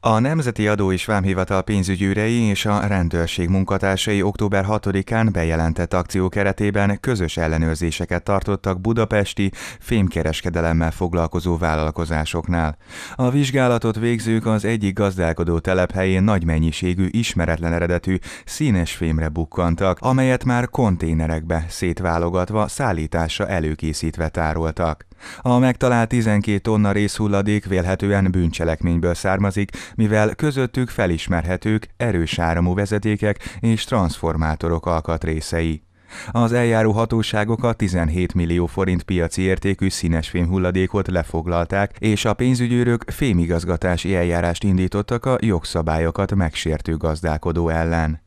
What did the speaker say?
A Nemzeti Adó és Vámhivatal pénzügyűrei és a rendőrség munkatársai október 6-án bejelentett akció keretében közös ellenőrzéseket tartottak budapesti fémkereskedelemmel foglalkozó vállalkozásoknál. A vizsgálatot végzők az egyik gazdálkodó telephelyén nagy mennyiségű ismeretlen eredetű színes fémre bukkantak, amelyet már konténerekbe szétválogatva szállításra előkészítve tároltak. A megtalált 12 tonna részhulladék vélhetően bűncselekményből származik, mivel közöttük felismerhetők erős áramú vezetékek és transformátorok alkatrészei. Az eljáró hatóságok a 17 millió forint piaci értékű színes hulladékot lefoglalták, és a pénzügyőrök fémigazgatási eljárást indítottak a jogszabályokat megsértő gazdálkodó ellen.